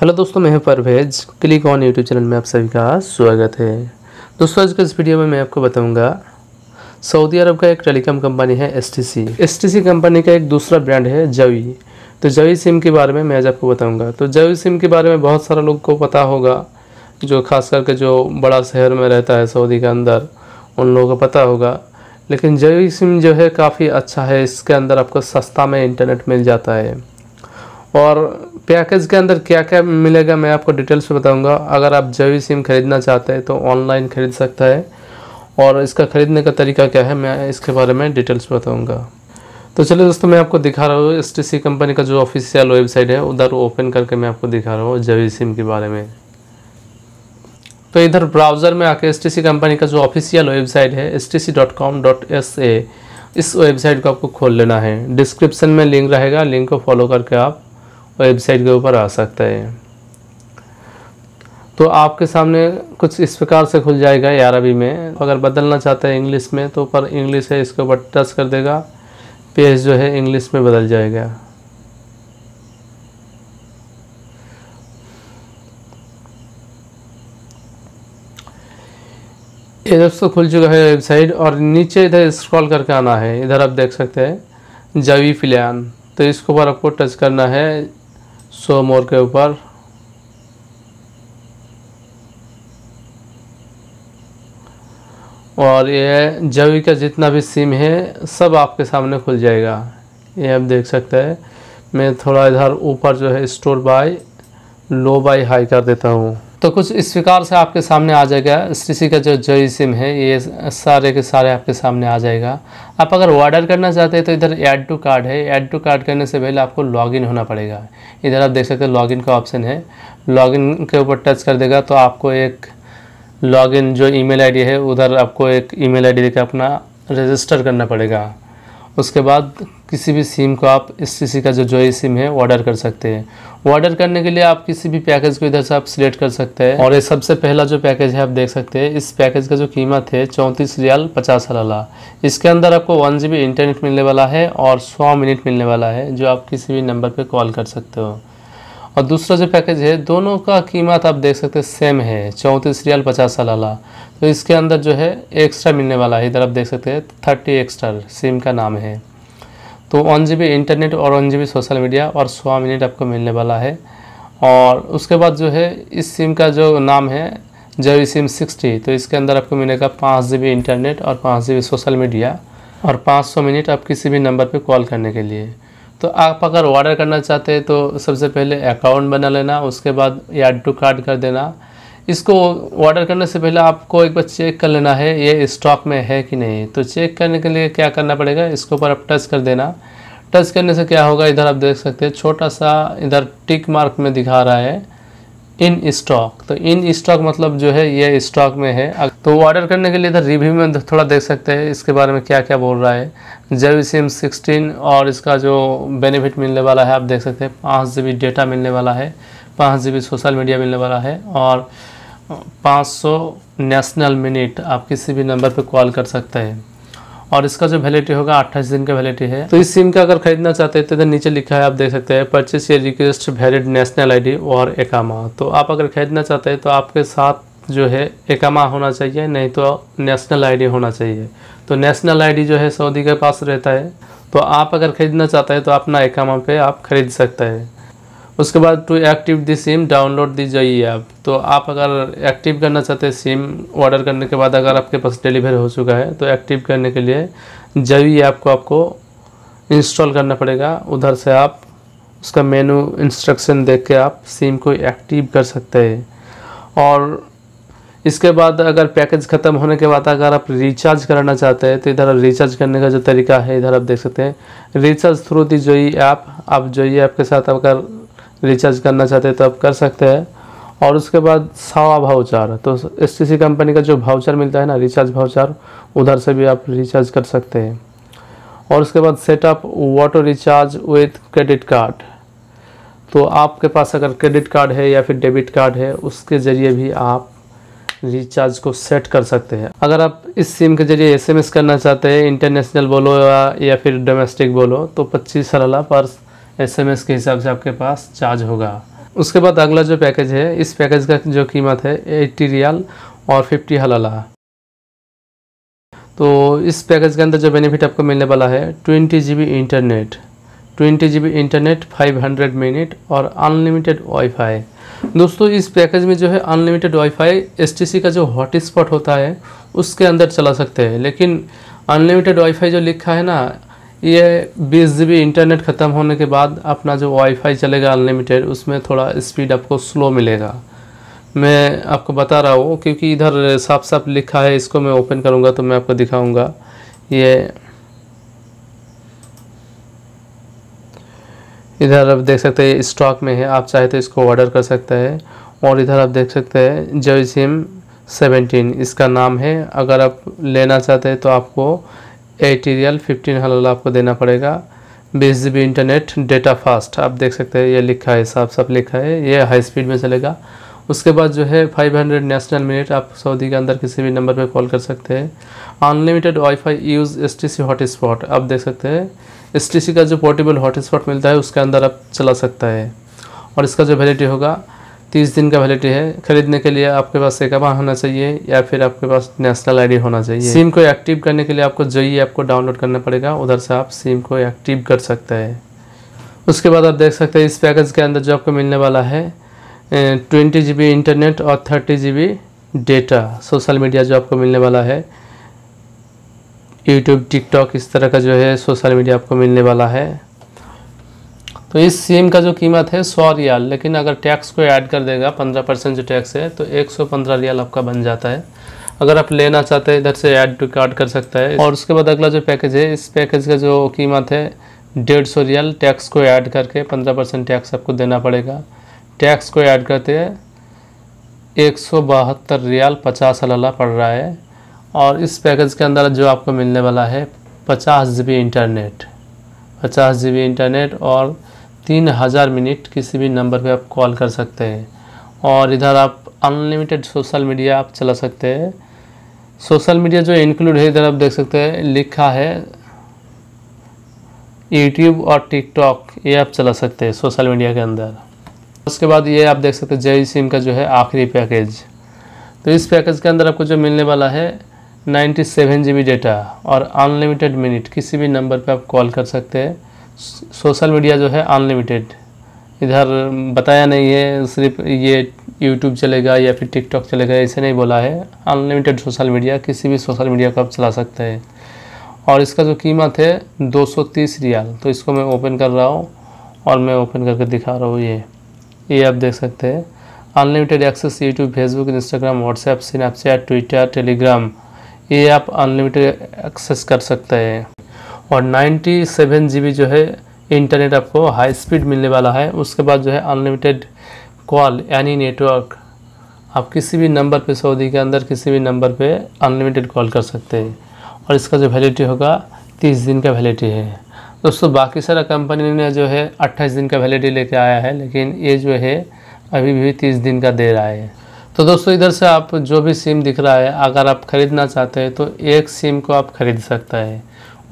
hello दोस्तों मैं Parvez click on YouTube channel में आप सभी का स्वागत है दोस्तों आज के इस वीडियो में मैं आपको बताऊंगा सऊदी अरब का एक टेलीकॉम कंपनी है एसटीसी एसटीसी कंपनी का एक दूसरा ब्रांड है जवी तो जवी सिम के बारे में मैं आज आपको बताऊंगा तो जवी सिम के बारे में बहुत सारा लोग को पता होगा जो खास करके जो बड़ा शहर में रहता है सऊदी के अंदर उन लोगों को पता होगा लेकिन जवी सिम जो है काफ़ी अच्छा है इसके अंदर आपको सस्ता में इंटरनेट मिल जाता है और पैकेज के अंदर क्या क्या मिलेगा मैं आपको डिटेल्स में बताऊंगा अगर आप जवी सिम खरीदना चाहते हैं तो ऑनलाइन खरीद सकता है और इसका ख़रीदने का तरीका क्या है मैं इसके बारे में डिटेल्स में बताऊँगा तो चलिए दोस्तों मैं आपको दिखा रहा हूँ एस कंपनी का जो ऑफिशियल वेबसाइट है उधर ओपन करके मैं आपको दिखा रहा हूँ जवी सिम के बारे में तो इधर ब्राउज़र में आके एस कंपनी का जो ऑफिशियल वेबसाइट है एस इस वेबसाइट को आपको खोल लेना है डिस्क्रिप्शन में लिंक रहेगा लिंक को फॉलो करके आप वेबसाइट के ऊपर आ सकता है तो आपके सामने कुछ इस प्रकार से खुल जाएगा अरबी में अगर बदलना चाहते हैं इंग्लिश में तो ऊपर इंग्लिश है इसके ऊपर टच कर देगा पेज जो है इंग्लिश में बदल जाएगा ये दोस्तों खुल चुका है वेबसाइट और नीचे इधर स्क्रॉल करके आना है इधर आप देख सकते हैं जवी फिलान तो इसके ऊपर आपको टच करना है सो मोर के ऊपर और ये जवी का जितना भी सिम है सब आपके सामने खुल जाएगा ये आप देख सकते हैं मैं थोड़ा इधर ऊपर जो है store by low by high कर देता हूँ तो कुछ इस प्रकार से आपके सामने आ जाएगा श्रीसी का जो जय सिम है ये सारे के सारे आपके सामने आ जाएगा आप अगर ऑर्डर करना चाहते हैं तो इधर ऐड टू कार्ड है ऐड टू कार्ड करने से पहले आपको लॉगिन होना पड़ेगा इधर आप देख सकते हैं लॉगिन का ऑप्शन है लॉगिन के ऊपर टच कर देगा तो आपको एक लॉगिन जो ई मेल है उधर आपको एक ई मेल देकर अपना रजिस्टर करना पड़ेगा उसके बाद किसी भी सिम को आप इस किसी का जो जो सिम है वो ऑर्डर कर सकते हैं ऑर्डर करने के लिए आप किसी भी पैकेज को इधर से आप सिलेक्ट कर सकते हैं और ये सबसे पहला जो पैकेज है आप देख सकते हैं इस पैकेज का जो कीमत है चौंतीस रियाल पचास हलला इसके अंदर आपको वन जी इंटरनेट मिलने वाला है और सौ मिनट मिलने वाला है जो आप किसी भी नंबर पर कॉल कर सकते हो और दूसरा जो पैकेज है दोनों का कीमत आप देख सकते हैं सेम है चौंतीस रियाल पचास हलला तो इसके अंदर जो है एक्स्ट्रा मिलने वाला है इधर आप देख सकते हैं थर्टी एक्स्ट्रा सिम का नाम है तो वन जी इंटरनेट और वन जी सोशल मीडिया और सौ मिनट आपको मिलने वाला है और उसके बाद जो है इस सिम का जो नाम है जब सिम सिक्सटी तो इसके अंदर आपको मिलेगा पाँच जी बी इंटरनेट और पाँच जी बी सोशल मीडिया और पाँच सौ मिनट आप किसी भी नंबर पे कॉल करने के लिए तो आप अगर ऑर्डर करना चाहते हैं तो सबसे पहले अकाउंट बना लेना उसके बाद एड टू कार्ड कर देना इसको ऑर्डर करने से पहले आपको एक बार चेक कर लेना है ये स्टॉक में है कि नहीं तो चेक करने के लिए क्या करना पड़ेगा इसके ऊपर आप टच कर देना टच करने से क्या होगा इधर आप देख सकते हैं छोटा सा इधर टिक मार्क में दिखा रहा है इन स्टॉक तो इन स्टॉक मतलब जो है ये स्टॉक में है तो ऑर्डर करने के लिए इधर रिव्यू में थोड़ा देख सकते हैं इसके बारे में क्या क्या बोल रहा है जेवी सिम सिक्सटीन और इसका जो बेनिफिट मिलने वाला है आप देख सकते हैं पाँच जी बी डेटा मिलने वाला है पाँच जी बी सोशल मीडिया मिलने वाला है और 500 नेशनल मिनट आप किसी भी नंबर पर कॉल कर सकते हैं और इसका जो वैलिटी होगा 28 दिन का वैलिटी है तो इस सिम का अगर खरीदना चाहते हैं तो इधर नीचे लिखा है आप देख सकते हैं परचेस ये रिक्वेस्ट वैलिड नेशनल आईडी और एकामा तो आप अगर खरीदना चाहते हैं तो आपके साथ जो है एकामा होना चाहिए नहीं तो नेशनल आईडी होना चाहिए तो नेशनल आईडी जो है सऊदी के पास रहता है तो आप अगर ख़रीदना चाहते हैं तो अपना एकामा पे आप खरीद सकते हैं उसके बाद to active the SIM download the जाइए आप तो आप अगर एक्टिव करना चाहते हैं सिम ऑर्डर करने के बाद अगर आपके पास डिलीवर हो चुका है तो एक्टिव करने के लिए जई ऐप को आपको इंस्टॉल करना पड़ेगा उधर से आप उसका मेनू इंस्ट्रक्शन देख के आप सिम को एक्टिव कर सकते हैं और इसके बाद अगर पैकेज ख़त्म होने के बाद अगर आप रिचार्ज कराना चाहते हैं तो इधर रिचार्ज करने का जो तरीका है इधर आप देख सकते हैं रिचार्ज थ्रू दी जोई ऐप आप ही ऐप के साथ अगर रिचार्ज करना चाहते हैं तो आप कर सकते हैं और उसके बाद सावा भाउचार तो एस कंपनी का जो भाउचार मिलता है ना रिचार्ज भाउचार उधर से भी आप रिचार्ज कर सकते हैं और उसके बाद setup water recharge with credit card तो आपके पास अगर क्रेडिट कार्ड है या फिर डेबिट कार्ड है उसके ज़रिए भी आप रिचार्ज को सेट कर सकते हैं अगर आप इस सिम के जरिए एसएमएस करना चाहते हैं इंटरनेशनल बोलो या, या फिर डोमेस्टिक बोलो तो पच्चीस साल पर एसएमएस के हिसाब से आपके पास चार्ज होगा उसके बाद अगला जो पैकेज है इस पैकेज का जो कीमत है एट्टी रियाल और फिफ्टी हलला तो इस पैकेज के अंदर जो बेनिफिट आपको मिलने वाला है twenty G internet twenty G internet 500 minute और अनलिमिटेड वाईफाई दोस्तों इस पैकेज में जो है अनलिमिटेड वाईफाई एसटीसी का जो हॉटस्पॉट होता है उसके अंदर चला सकते हैं लेकिन अनलिमिटेड वाईफाई जो लिखा है ना ये बीस जी इंटरनेट ख़त्म होने के बाद अपना जो वाईफाई चलेगा अनलिमिटेड उसमें थोड़ा स्पीड आपको स्लो मिलेगा मैं आपको बता रहा हूँ क्योंकि इधर साफ साफ लिखा है इसको मैं ओपन करूँगा तो मैं आपको दिखाऊँगा ये इधर आप देख सकते हैं स्टॉक में है आप चाहे तो इसको ऑर्डर कर सकते हैं और इधर आप देख सकते हैं जय सिम सेवेंटीन इसका नाम है अगर आप लेना चाहते हैं तो आपको एटीरियल फिफ्टीन हल आपको देना पड़ेगा बीस G B internet data fast आप देख सकते हैं ये लिखा है साफ साफ लिखा है ये हाई स्पीड में चलेगा उसके बाद जो है 500 नेशनल मिनट आप सऊदी के अंदर किसी भी नंबर पे कॉल कर सकते हैं unlimited WiFi use S T C hotspot आप देख सकते हैं एस टी सी का जो पोर्टेबल हॉटस्पॉट मिलता है उसके अंदर आप चला सकता है और इसका जो वैलिटी होगा तीस दिन का वैलिडिटी है खरीदने के लिए आपके पास एक अकाउंट होना चाहिए या फिर आपके पास नेशनल आईडी होना चाहिए सिम को एक्टिव करने के लिए आपको जो ऐप को डाउनलोड करना पड़ेगा उधर से आप सिम को एक्टिव कर सकते हैं उसके बाद आप देख सकते हैं इस पैकेज के अंदर जो आपको मिलने वाला है ट्वेंटी जी इंटरनेट और thirty G data social media जो आपको मिलने वाला है यूट्यूब टिकटॉक इस तरह का जो है सोशल मीडिया आपको मिलने वाला है तो इस सिम का जो कीमत है सौ रियाल लेकिन अगर टैक्स को ऐड कर देगा पंद्रह परसेंट जो टैक्स है तो एक सौ पंद्रह रियाल आपका बन जाता है अगर आप लेना चाहते हैं इधर से ऐड टू कार्ड कर सकता है और उसके बाद अगला जो पैकेज है इस पैकेज का जो कीमत है डेढ़ सौ रियाल टैक्स को ऐड करके पंद्रह परसेंट टैक्स आपको देना पड़ेगा टैक्स को ऐड करते हैं एक सौ बहत्तर रियाल पचास अलाला पड़ रहा है और इस पैकेज के अंदर जो आपको मिलने वाला है पचास जी इंटरनेट पचास जी इंटरनेट और तीन हज़ार मिनट किसी भी नंबर पे आप कॉल कर सकते हैं और इधर आप अनलिमिटेड सोशल मीडिया आप चला सकते हैं सोशल मीडिया जो इंक्लूड है इधर आप देख सकते हैं लिखा है यूट्यूब और टिकटॉक ये आप चला सकते हैं सोशल मीडिया के अंदर उसके बाद ये आप देख सकते हैं जय सिम का जो है आखिरी पैकेज तो इस पैकेज के अंदर आपको जो मिलने वाला है 97 जीबी डेटा और अनलिमिटेड मिनट किसी भी नंबर पे आप कॉल कर सकते हैं सोशल मीडिया जो है अनलिमिटेड इधर बताया नहीं है सिर्फ ये यूट्यूब चलेगा या फिर टिकटॉक चलेगा ऐसे नहीं बोला है अनलिमिटेड सोशल मीडिया किसी भी सोशल मीडिया को आप चला सकते हैं और इसका जो कीमत है 230 रियाल तो इसको मैं ओपन कर रहा हूँ और मैं ओपन करके दिखा रहा हूँ ये ये आप देख सकते हैं unlimited access YouTube Facebook Instagram WhatsApp Snapchat Twitter Telegram ये आप अनलिमिटेड एक्सेस कर सकते हैं और 97 बी जो है इंटरनेट आपको हाई स्पीड मिलने वाला है उसके बाद जो है अनलिमिटेड कॉल यानी नेटवर्क आप किसी भी नंबर पे सऊदी के अंदर किसी भी नंबर पे अनलिमिटेड कॉल कर सकते हैं और इसका जो वैलिडिटी होगा तीस दिन का वैलिडिटी है दोस्तों बाकी सारा कंपनी ने जो है अट्ठाईस दिन का वैलिडिटी लेके आया है लेकिन ये जो है अभी भी तीस दिन का दे रहा है तो दोस्तों इधर से आप जो भी सिम दिख रहा है अगर आप ख़रीदना चाहते हैं तो एक सिम को आप ख़रीद सकता है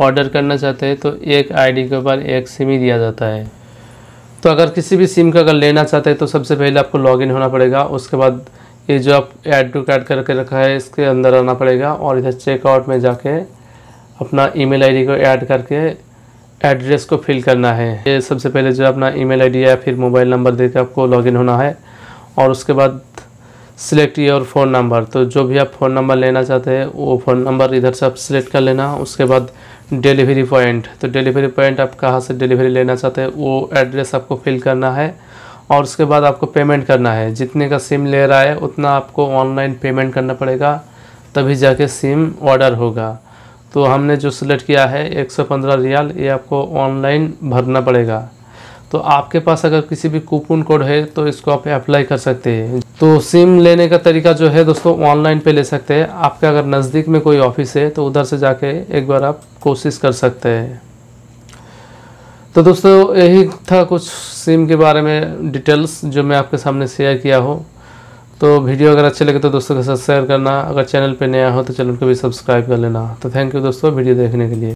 ऑर्डर करना चाहते हैं तो एक आईडी के ऊपर एक सिम ही दिया जाता है तो अगर किसी भी सिम का अगर लेना चाहते हैं तो सबसे पहले आपको लॉगिन होना पड़ेगा उसके बाद ये जो आप ऐड टू कार्ड करके रखा है इसके अंदर आना पड़ेगा और इधर चेकआउट में जाके अपना ईमेल आईडी को ऐड करके एड्रेस को फिल करना है ये सबसे पहले जो अपना ई मेल या फिर मोबाइल नंबर दे आपको लॉगिन होना है और उसके बाद सिलेक्ट योर फ़ोन नंबर तो जो भी आप फ़ोन नंबर लेना चाहते हैं वो फ़ोन नंबर इधर से आप सिलेक्ट कर लेना उसके बाद डिलीवरी पॉइंट तो डिलीवरी पॉइंट आप कहाँ से डिलीवरी लेना चाहते हैं वो एड्रेस आपको फिल करना है और उसके बाद आपको पेमेंट करना है जितने का सिम ले रहा है उतना आपको ऑनलाइन पेमेंट करना पड़ेगा तभी जाके सिम ऑर्डर होगा तो हमने जो सिलेक्ट किया है 115 रियाल ये आपको ऑनलाइन भरना पड़ेगा तो आपके पास अगर किसी भी कूपन कोड है तो इसको आप अप्लाई कर सकते हैं तो सिम लेने का तरीका जो है दोस्तों ऑनलाइन पे ले सकते हैं आपके अगर नज़दीक में कोई ऑफिस है तो उधर से जाके एक बार आप कोशिश कर सकते हैं तो दोस्तों यही था कुछ सिम के बारे में डिटेल्स जो मैं आपके सामने शेयर किया हो तो वीडियो अगर अच्छे लगे तो दोस्तों के साथ शेयर करना अगर चैनल पर नया हो तो चैनल को भी सब्सक्राइब कर लेना तो थैंक यू दोस्तों वीडियो देखने के लिए